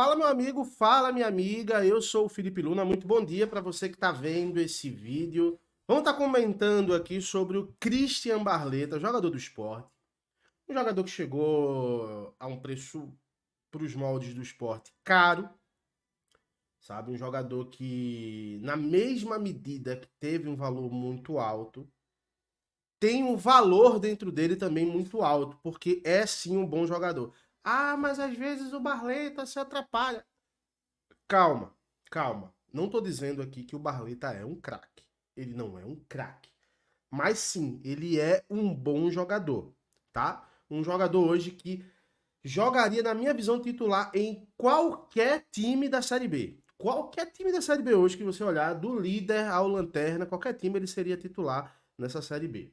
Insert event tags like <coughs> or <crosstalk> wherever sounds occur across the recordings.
Fala, meu amigo, fala, minha amiga. Eu sou o Felipe Luna. Muito bom dia para você que está vendo esse vídeo. Vamos estar tá comentando aqui sobre o Christian Barleta, jogador do esporte. Um jogador que chegou a um preço para os moldes do esporte caro. Sabe? Um jogador que, na mesma medida que teve um valor muito alto, tem um valor dentro dele também muito alto, porque é sim um bom jogador. Ah, mas às vezes o Barleta se atrapalha. Calma, calma. Não estou dizendo aqui que o Barleta é um craque. Ele não é um craque. Mas sim, ele é um bom jogador, tá? Um jogador hoje que jogaria, na minha visão, titular em qualquer time da Série B. Qualquer time da Série B hoje que você olhar, do líder ao lanterna, qualquer time ele seria titular nessa Série B.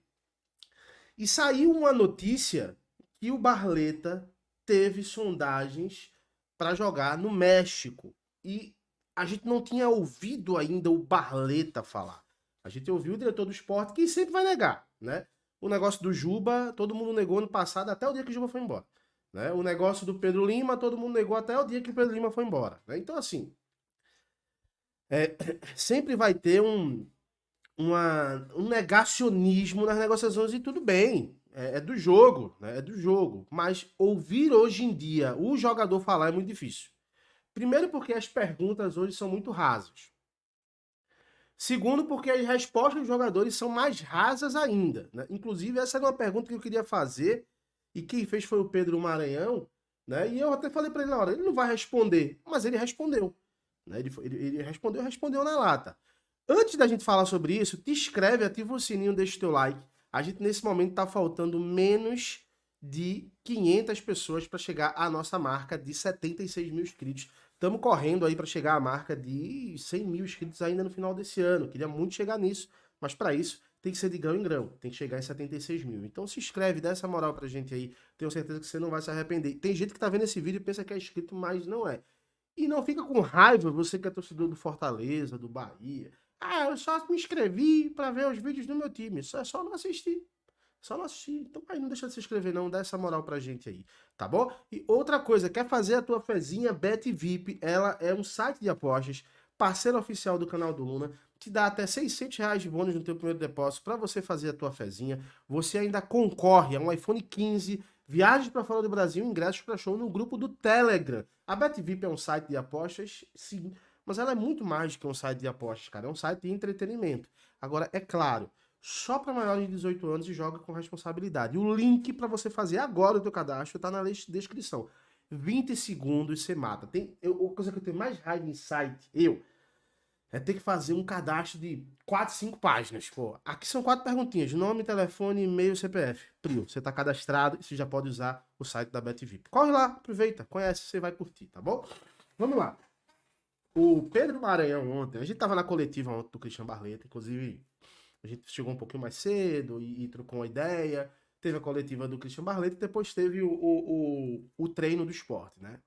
E saiu uma notícia que o Barleta teve sondagens para jogar no México. E a gente não tinha ouvido ainda o Barleta falar. A gente ouviu o diretor do esporte que sempre vai negar, né? O negócio do Juba, todo mundo negou no passado até o dia que o Juba foi embora. Né? O negócio do Pedro Lima, todo mundo negou até o dia que o Pedro Lima foi embora. Né? Então, assim, é, <coughs> sempre vai ter um, uma, um negacionismo nas negociações e tudo bem. É, é, do jogo, né? É do jogo. Mas ouvir hoje em dia o jogador falar é muito difícil. Primeiro, porque as perguntas hoje são muito rasas. Segundo, porque as respostas dos jogadores são mais rasas ainda. Né? Inclusive, essa era uma pergunta que eu queria fazer, e quem fez foi o Pedro Maranhão, né? E eu até falei para ele na hora, ele não vai responder, mas ele respondeu. Né? Ele, ele, ele respondeu, respondeu na lata. Antes da gente falar sobre isso, te inscreve, ativa o sininho, deixa o teu like a gente nesse momento está faltando menos de 500 pessoas para chegar à nossa marca de 76 mil inscritos. Estamos correndo aí para chegar à marca de 100 mil inscritos ainda no final desse ano. Queria muito chegar nisso, mas para isso tem que ser de grão em grão, tem que chegar em 76 mil. Então se inscreve, dá essa moral a gente aí. Tenho certeza que você não vai se arrepender. Tem gente que tá vendo esse vídeo e pensa que é inscrito, mas não é. E não fica com raiva você que é torcedor do Fortaleza, do Bahia, ah, eu só me inscrevi para ver os vídeos do meu time. Só, só não assisti, Só não assisti. Então aí não deixa de se inscrever, não. Dá essa moral pra gente aí, tá bom? E outra coisa, quer fazer a tua fezinha Bet VIP? Ela é um site de apostas, parceiro oficial do canal do Luna te dá até 600 reais de bônus no teu primeiro depósito para você fazer a tua fezinha. Você ainda concorre a um iPhone 15, viagem para fora do Brasil, ingressos para show no grupo do Telegram. A BetVip é um site de apostas, sim, mas ela é muito mais do que um site de apostas, cara. É um site de entretenimento. Agora, é claro, só para maiores de 18 anos e joga com responsabilidade. E o link para você fazer agora o teu cadastro tá na descrição. 20 segundos e você mata. Tem, eu, a coisa que eu tenho mais raiva em site, eu, é ter que fazer um cadastro de 4, 5 páginas. Pô, aqui são quatro perguntinhas: nome, telefone, e-mail, CPF. Prio, você tá cadastrado e você já pode usar o site da BetVip. Corre lá, aproveita, conhece, você vai curtir, tá bom? Vamos lá. O Pedro Maranhão ontem, a gente tava na coletiva ontem do Cristian Barleta, inclusive a gente chegou um pouquinho mais cedo e, e trocou uma ideia. Teve a coletiva do Cristian Barleta e depois teve o, o, o, o treino do esporte, né?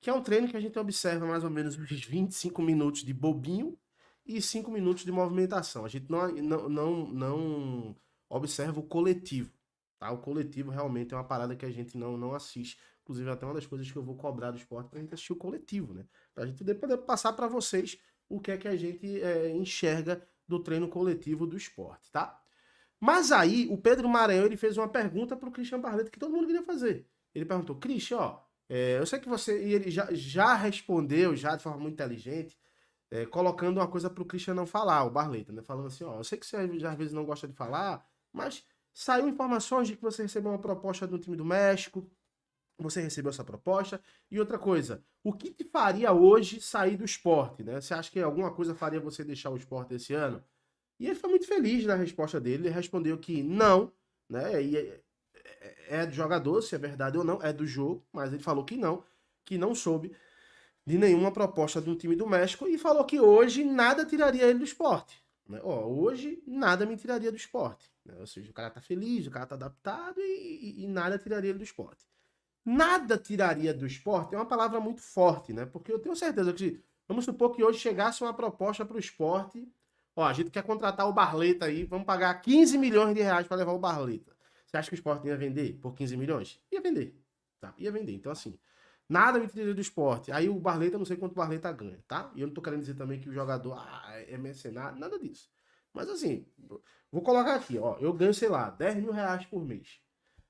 Que é um treino que a gente observa mais ou menos uns 25 minutos de bobinho e 5 minutos de movimentação. A gente não, não, não, não observa o coletivo. Tá? O coletivo realmente é uma parada que a gente não, não assiste. Inclusive, é até uma das coisas que eu vou cobrar do esporte para a gente assistir o coletivo, né? Para a gente poder passar para vocês o que é que a gente é, enxerga do treino coletivo do esporte, tá? Mas aí, o Pedro Maranhão ele fez uma pergunta para o Christian Barreto que todo mundo queria fazer. Ele perguntou, Christian, ó, é, eu sei que você. E ele já, já respondeu, já de forma muito inteligente, é, colocando uma coisa para o Christian não falar, o Barleta, né? Falando assim, ó, eu sei que você já, às vezes não gosta de falar, mas saiu informações de que você recebeu uma proposta do time do México, você recebeu essa proposta? E outra coisa, o que te faria hoje sair do esporte? Né? Você acha que alguma coisa faria você deixar o esporte esse ano? E ele foi muito feliz na resposta dele. Ele respondeu que não, né? E é, é, é do jogador, se é verdade ou não, é do jogo, mas ele falou que não, que não soube de nenhuma proposta de um time do México e falou que hoje nada tiraria ele do esporte. Né? Ó, hoje nada me tiraria do esporte. Né? Ou seja, o cara tá feliz, o cara tá adaptado e, e, e nada tiraria ele do esporte. Nada tiraria do esporte é uma palavra muito forte, né? Porque eu tenho certeza que, vamos supor que hoje chegasse uma proposta para o esporte. Ó, a gente quer contratar o Barleta aí, vamos pagar 15 milhões de reais para levar o Barleta. Você acha que o esporte ia vender por 15 milhões? Ia vender. Tá? Ia vender. Então, assim, nada me tiraria do esporte. Aí o Barleta, não sei quanto o Barleta ganha, tá? E eu não tô querendo dizer também que o jogador ah, é, é mercenário, nada disso. Mas assim, vou colocar aqui, ó. Eu ganho, sei lá, 10 mil reais por mês.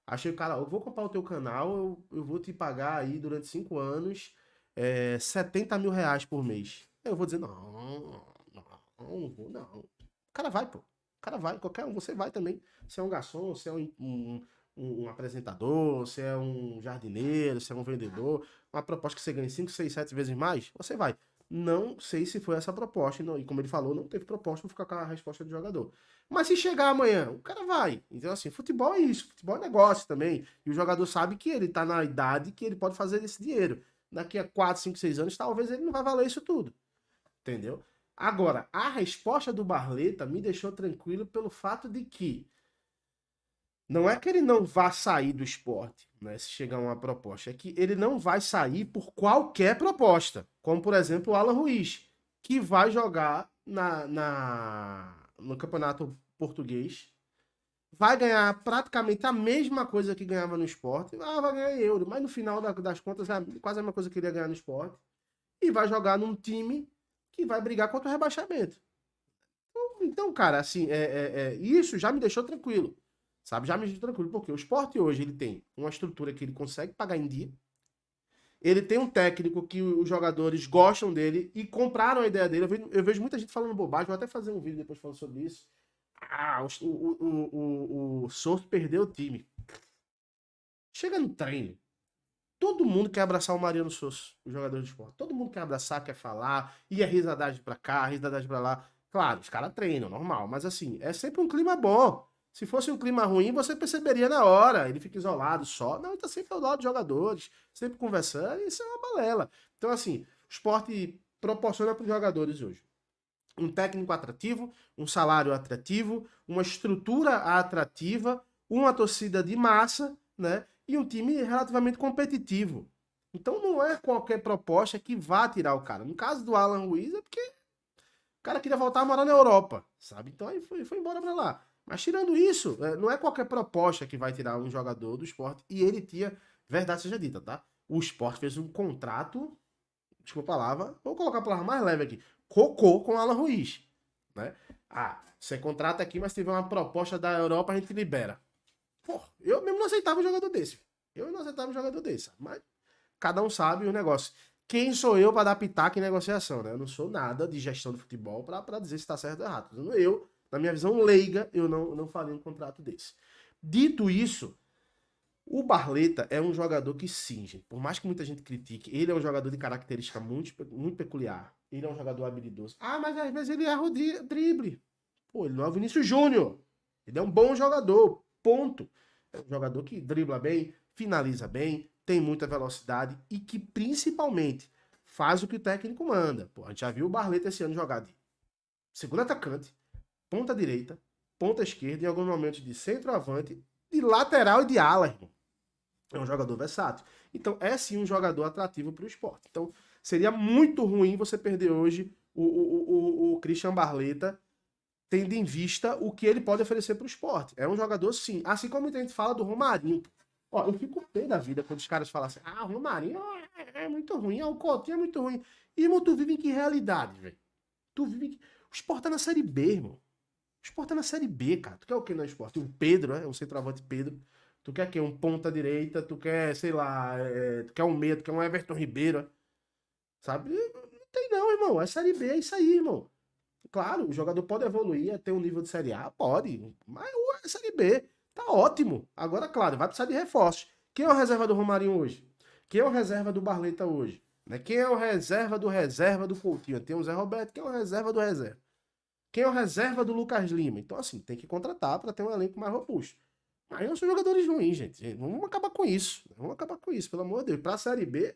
Achei o cara, eu vou comprar o teu canal, eu, eu vou te pagar aí durante cinco anos é, eh, 70 mil reais por mês. Eu vou dizer, não, não, não vou, não. O cara vai, pô. O cara vai, qualquer um, você vai também. se é um garçom, se é um, um, um apresentador, se é um jardineiro, se é um vendedor. Uma proposta que você ganha 5, 6, 7 vezes mais, você vai. Não sei se foi essa proposta. Não, e como ele falou, não teve proposta, vou ficar com a resposta do jogador. Mas se chegar amanhã, o cara vai. Então, assim, futebol é isso, futebol é negócio também. E o jogador sabe que ele tá na idade que ele pode fazer esse dinheiro. Daqui a 4, 5, 6 anos, talvez ele não vai valer isso tudo. Entendeu? Agora, a resposta do Barleta me deixou tranquilo pelo fato de que não é que ele não vá sair do esporte, né, se chegar uma proposta, é que ele não vai sair por qualquer proposta. Como, por exemplo, o Alan Ruiz, que vai jogar na, na no Campeonato Português, vai ganhar praticamente a mesma coisa que ganhava no esporte, ah, vai ganhar euro, mas no final das contas é quase a mesma coisa que ele ia ganhar no esporte, e vai jogar num time que vai brigar contra o rebaixamento. Então, então cara, assim, é, é, é, isso já me deixou tranquilo. Sabe? Já me sinto tranquilo, porque o esporte hoje ele tem uma estrutura que ele consegue pagar em dia. Ele tem um técnico que os jogadores gostam dele e compraram a ideia dele. Eu vejo, eu vejo muita gente falando bobagem, vou até fazer um vídeo depois falando sobre isso. Ah, o, o, o, o Souto perdeu o time. Chega no treino. Todo mundo quer abraçar o Mariano Souza, o jogador de esporte. Todo mundo quer abraçar, quer falar, e a risadagem pra cá, risadagem pra lá. Claro, os caras treinam, normal, mas assim, é sempre um clima bom. Se fosse um clima ruim, você perceberia na hora. Ele fica isolado só. Não, ele tá sempre ao lado dos jogadores, sempre conversando. Isso é uma balela. Então, assim, o esporte proporciona para os jogadores hoje um técnico atrativo, um salário atrativo, uma estrutura atrativa, uma torcida de massa, né? E um time relativamente competitivo. Então não é qualquer proposta que vá tirar o cara. No caso do Alan Ruiz é porque o cara queria voltar a morar na Europa, sabe? Então aí foi, foi embora para lá. Mas tirando isso, é, não é qualquer proposta que vai tirar um jogador do esporte. E ele tinha, verdade seja dita, tá? O esporte fez um contrato, desculpa a palavra, vou colocar a palavra mais leve aqui, cocô com Alan Ruiz, né? Ah, você contrata aqui, mas se tiver uma proposta da Europa, a gente libera. Pô, eu mesmo não aceitava um jogador desse. Eu não aceitava um jogador desse. Mas cada um sabe o negócio. Quem sou eu para adaptar em negociação, né? Eu não sou nada de gestão de futebol para dizer se tá certo ou errado. Eu na minha visão leiga, eu não, não falei um contrato desse. Dito isso, o Barleta é um jogador que sim, gente, por mais que muita gente critique, ele é um jogador de característica muito, muito peculiar. Ele é um jogador habilidoso. Ah, mas às vezes ele erra o drible. Pô, ele não é o Vinícius Júnior. Ele é um bom jogador, ponto. É um jogador que dribla bem, finaliza bem, tem muita velocidade e que principalmente faz o que o técnico manda. Pô, a gente já viu o Barleta esse ano jogar de segundo atacante, ponta direita, ponta esquerda, em alguns momentos de centroavante, de lateral e de ala, irmão. É um jogador versátil. Então, é sim um jogador atrativo para o esporte. Então, seria muito ruim você perder hoje o, o, o, o Christian Barleta, tendo em vista o que ele pode oferecer para o esporte. É um jogador, sim. Assim como a gente fala do Romarinho. Ó, eu fico pé da vida quando os caras falam assim: ah, o Romarinho é, é, é muito ruim, ah, o Coutinho é muito ruim. Irmão, tu vive em que realidade, velho? Tu vive em que... O esporte tá na Série B, irmão. Sport é na Série B, cara. Tu quer o que no esporte? O Pedro, né? O é centroavante Pedro. Tu quer quem? Um ponta-direita, tu quer, sei lá, é... tu quer um medo, tu quer um Everton Ribeiro, sabe? Não tem não, irmão. É Série B, é isso aí, irmão. Claro, o jogador pode evoluir até um nível de Série A, pode. Mas o é Série B tá ótimo. Agora, claro, vai precisar de reforços. Quem é o reserva do Romarinho hoje? Quem é o reserva do Barleta hoje? Né? Quem é o reserva do reserva do Coutinho? Tem o Zé Roberto, que é o reserva do reserva. Quem é o reserva do Lucas Lima? Então, assim, tem que contratar para ter um elenco mais robusto. Mas não são jogadores ruins, gente. Vamos acabar com isso. Vamos acabar com isso, pelo amor de Deus. Para a Série B,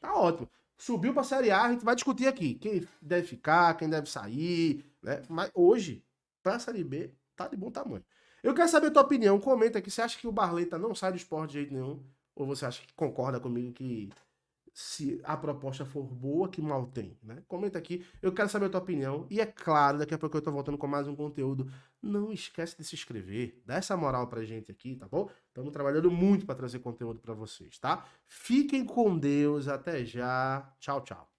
tá ótimo. Subiu para a Série A, a gente vai discutir aqui quem deve ficar, quem deve sair, né? Mas hoje, para a Série B, tá de bom tamanho. Eu quero saber a tua opinião. Comenta aqui. Você acha que o Barleta não sai do esporte de jeito nenhum? Ou você acha que concorda comigo que se a proposta for boa, que mal tem, né? Comenta aqui, eu quero saber a tua opinião. E é claro, daqui a pouco eu tô voltando com mais um conteúdo. Não esquece de se inscrever, dá essa moral pra gente aqui, tá bom? Estamos trabalhando muito para trazer conteúdo para vocês, tá? Fiquem com Deus, até já. Tchau, tchau.